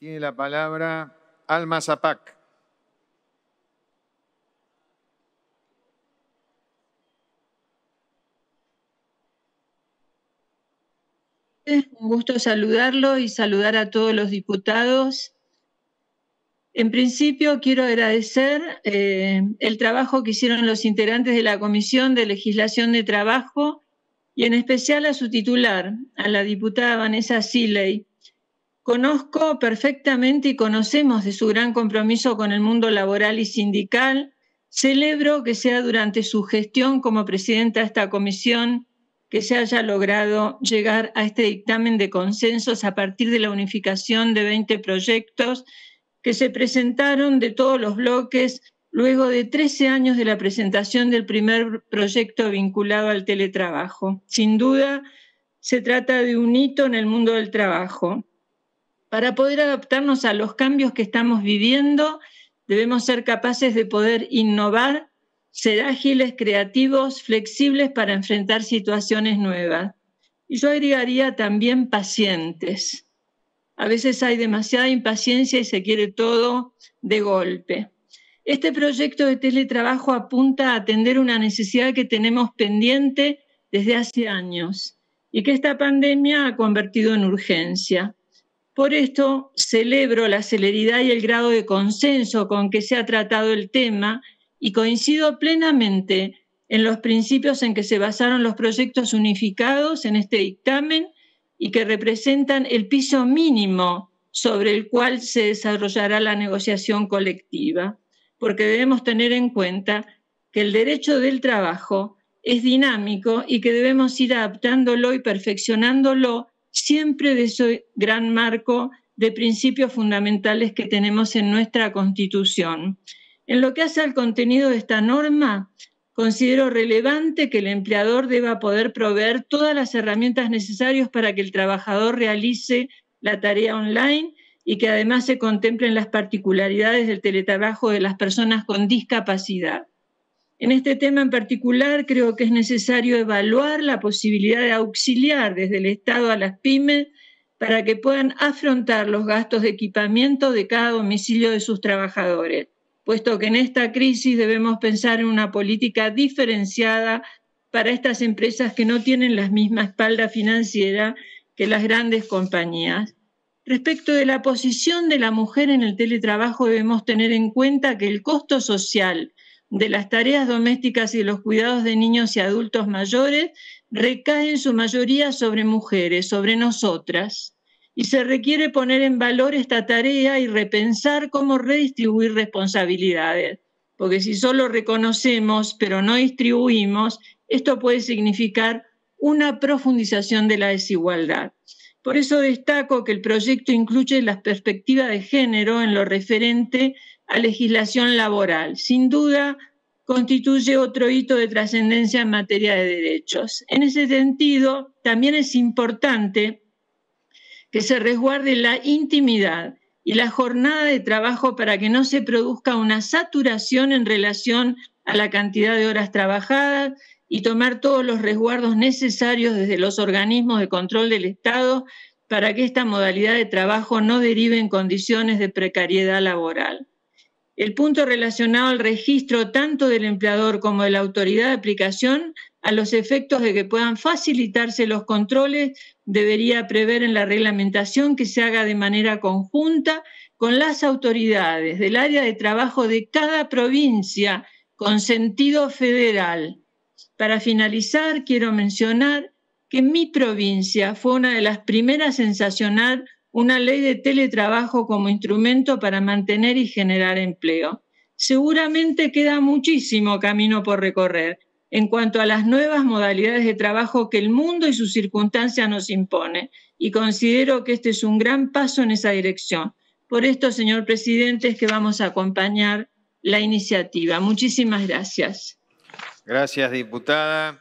Tiene la palabra Alma Zapac. Un gusto saludarlo y saludar a todos los diputados. En principio, quiero agradecer eh, el trabajo que hicieron los integrantes de la Comisión de Legislación de Trabajo y en especial a su titular, a la diputada Vanessa Siley, Conozco perfectamente y conocemos de su gran compromiso con el mundo laboral y sindical. Celebro que sea durante su gestión como presidenta de esta comisión que se haya logrado llegar a este dictamen de consensos a partir de la unificación de 20 proyectos que se presentaron de todos los bloques luego de 13 años de la presentación del primer proyecto vinculado al teletrabajo. Sin duda, se trata de un hito en el mundo del trabajo. Para poder adaptarnos a los cambios que estamos viviendo, debemos ser capaces de poder innovar, ser ágiles, creativos, flexibles para enfrentar situaciones nuevas. Y yo agregaría también pacientes. A veces hay demasiada impaciencia y se quiere todo de golpe. Este proyecto de teletrabajo apunta a atender una necesidad que tenemos pendiente desde hace años y que esta pandemia ha convertido en urgencia. Por esto celebro la celeridad y el grado de consenso con que se ha tratado el tema y coincido plenamente en los principios en que se basaron los proyectos unificados en este dictamen y que representan el piso mínimo sobre el cual se desarrollará la negociación colectiva, porque debemos tener en cuenta que el derecho del trabajo es dinámico y que debemos ir adaptándolo y perfeccionándolo siempre de ese gran marco de principios fundamentales que tenemos en nuestra Constitución. En lo que hace al contenido de esta norma, considero relevante que el empleador deba poder proveer todas las herramientas necesarias para que el trabajador realice la tarea online y que además se contemplen las particularidades del teletrabajo de las personas con discapacidad. En este tema en particular creo que es necesario evaluar la posibilidad de auxiliar desde el Estado a las pymes para que puedan afrontar los gastos de equipamiento de cada domicilio de sus trabajadores, puesto que en esta crisis debemos pensar en una política diferenciada para estas empresas que no tienen la misma espalda financiera que las grandes compañías. Respecto de la posición de la mujer en el teletrabajo, debemos tener en cuenta que el costo social de las tareas domésticas y de los cuidados de niños y adultos mayores recae en su mayoría sobre mujeres, sobre nosotras, y se requiere poner en valor esta tarea y repensar cómo redistribuir responsabilidades, porque si solo reconocemos pero no distribuimos, esto puede significar una profundización de la desigualdad. Por eso destaco que el proyecto incluye las perspectivas de género en lo referente a legislación laboral. Sin duda, constituye otro hito de trascendencia en materia de derechos. En ese sentido, también es importante que se resguarde la intimidad y la jornada de trabajo para que no se produzca una saturación en relación a la cantidad de horas trabajadas y tomar todos los resguardos necesarios desde los organismos de control del Estado para que esta modalidad de trabajo no derive en condiciones de precariedad laboral el punto relacionado al registro tanto del empleador como de la autoridad de aplicación a los efectos de que puedan facilitarse los controles, debería prever en la reglamentación que se haga de manera conjunta con las autoridades del área de trabajo de cada provincia con sentido federal. Para finalizar, quiero mencionar que mi provincia fue una de las primeras en sancionar una ley de teletrabajo como instrumento para mantener y generar empleo. Seguramente queda muchísimo camino por recorrer en cuanto a las nuevas modalidades de trabajo que el mundo y sus circunstancias nos impone y considero que este es un gran paso en esa dirección. Por esto, señor presidente, es que vamos a acompañar la iniciativa. Muchísimas gracias. Gracias, diputada.